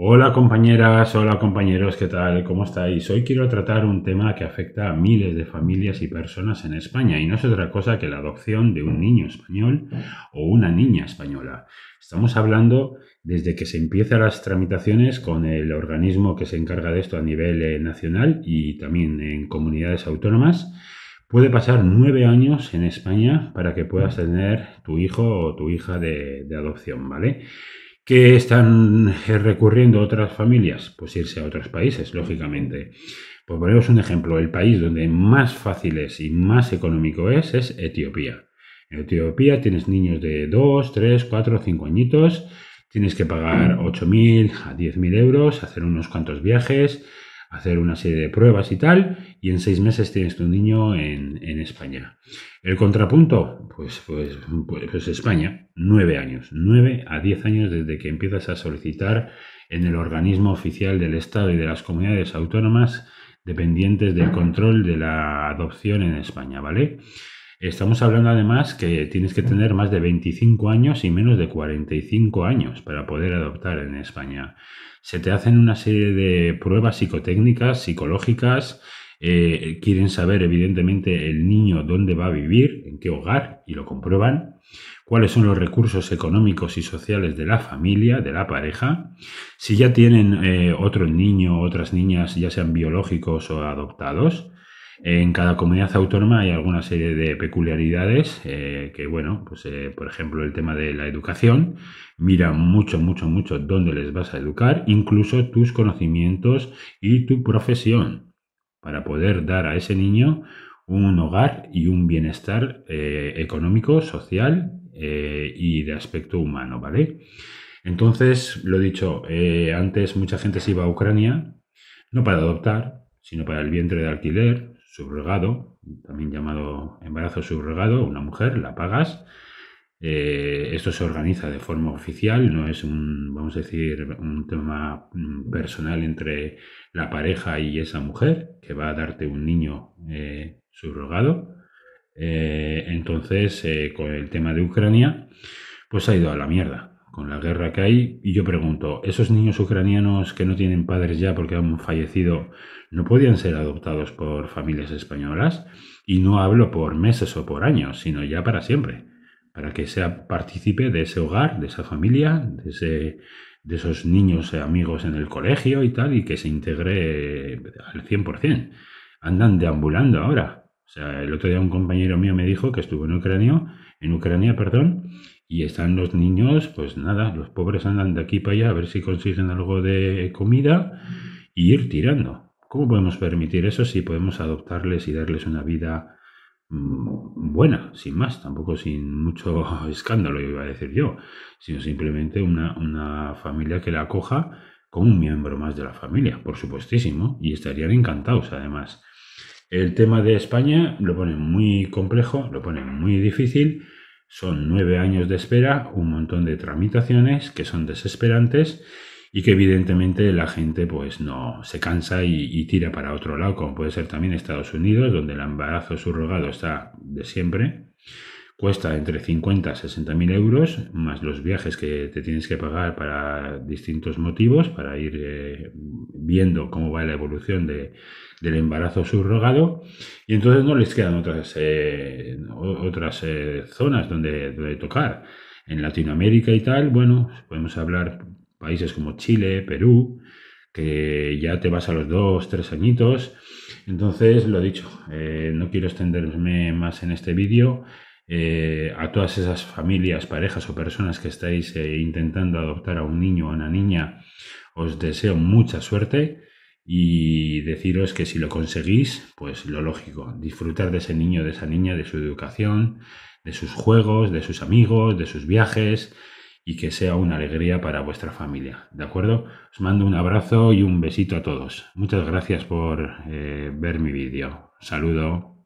Hola compañeras, hola compañeros, ¿qué tal? ¿Cómo estáis? Hoy quiero tratar un tema que afecta a miles de familias y personas en España y no es otra cosa que la adopción de un niño español o una niña española. Estamos hablando desde que se empiezan las tramitaciones con el organismo que se encarga de esto a nivel eh, nacional y también en comunidades autónomas. Puede pasar nueve años en España para que puedas tener tu hijo o tu hija de, adopción, ¿vale? ¿Qué están eh, recurriendo otras familias? Pues irse a otros países, lógicamente. Por ponemos un ejemplo, el país donde más fácil es y más económico es es Etiopía. En Etiopía tienes niños de 2, 3, 4, 5 añitos, tienes que pagar 8.000 a 10.000 euros, hacer unos cuantos viajes, hacer una serie de pruebas y tal, y en seis meses tienes tu niño en, España. El contrapunto, pues, pues, pues, pues, España, nueve años, nueve a diez años desde que empiezas a solicitar en el organismo oficial del Estado y de las comunidades autónomas dependientes del control de la adopción en España, ¿vale? Estamos hablando además que tienes que tener más de 25 años y menos de 45 años para poder adoptar en España. Se te hacen una serie de pruebas psicotécnicas, psicológicas. Eh, quieren saber, evidentemente, el niño dónde va a vivir, en qué hogar, y lo comprueban. Cuáles son los recursos económicos y sociales de la familia, de la pareja. Si ya tienen eh, otro niño, otras niñas, ya sean biológicos o adoptados en cada comunidad autónoma hay alguna serie de peculiaridades eh, que, bueno, pues eh, por ejemplo el tema de la educación, mira mucho, mucho, mucho dónde les vas a educar, incluso tus conocimientos y tu profesión, para poder dar a ese niño un hogar y un bienestar eh, económico, social y de aspecto humano, ¿vale? Entonces, lo dicho, antes mucha gente se iba a Ucrania, no para adoptar, sino para el vientre de alquiler, subrogado, también llamado embarazo subrogado, una mujer, la pagas. Eh, esto se organiza de forma oficial, no es un, vamos a decir, un tema personal entre la pareja y esa mujer que va a darte un niño eh, subrogado. Eh, entonces, con el tema de Ucrania, pues ha ido a la mierda con la guerra que hay. Y yo pregunto, ¿esos niños ucranianos que no tienen padres ya porque han fallecido, no podían ser adoptados por familias españolas? Y no hablo por meses o por años, sino ya para siempre, para que sea partícipe de ese hogar, de esa familia, de, esos niños amigos en el colegio y tal, y que se integre eh, al 100%. Andan deambulando ahora. O sea, el otro día un compañero mío me dijo que estuvo en Ucrania en Ucrania, perdón, y están los niños, pues nada, los pobres andan de aquí para allá a ver si consiguen algo de comida y ir tirando. ¿Cómo podemos permitir eso si podemos adoptarles y darles una vida mm, buena, sin más, tampoco sin mucho escándalo, iba a decir yo, sino simplemente una, familia que la acoja con un miembro más de la familia, por supuestísimo, y estarían encantados además. El tema de España lo ponen muy complejo, lo ponen muy difícil. Son nueve años de espera, un montón de tramitaciones que son desesperantes y que evidentemente la gente pues no se cansa y, tira para otro lado, como puede ser también Estados Unidos, donde el embarazo subrogado está de siempre Cuesta entre 50 a 60 mil euros, más los viajes que te tienes que pagar para distintos motivos, para ir eh, viendo cómo va la evolución de, del embarazo subrogado. Y entonces no les quedan otras, eh, otras eh, zonas donde, tocar. En Latinoamérica y tal, bueno, podemos hablar países como Chile, Perú, que ya te vas a los dos, tres añitos. Entonces, lo dicho, no quiero extenderme más en este vídeo. Eh, a todas esas familias, parejas o personas que estáis eh, intentando adoptar a un niño o una niña, os deseo mucha suerte y deciros que si lo conseguís, pues lo lógico, disfrutar de ese niño, de esa niña, de su educación, de sus juegos, de sus amigos, de sus viajes y que sea una alegría para vuestra familia. ¿De acuerdo? Os mando un abrazo y un besito a todos. Muchas gracias por eh, ver mi vídeo. Saludo.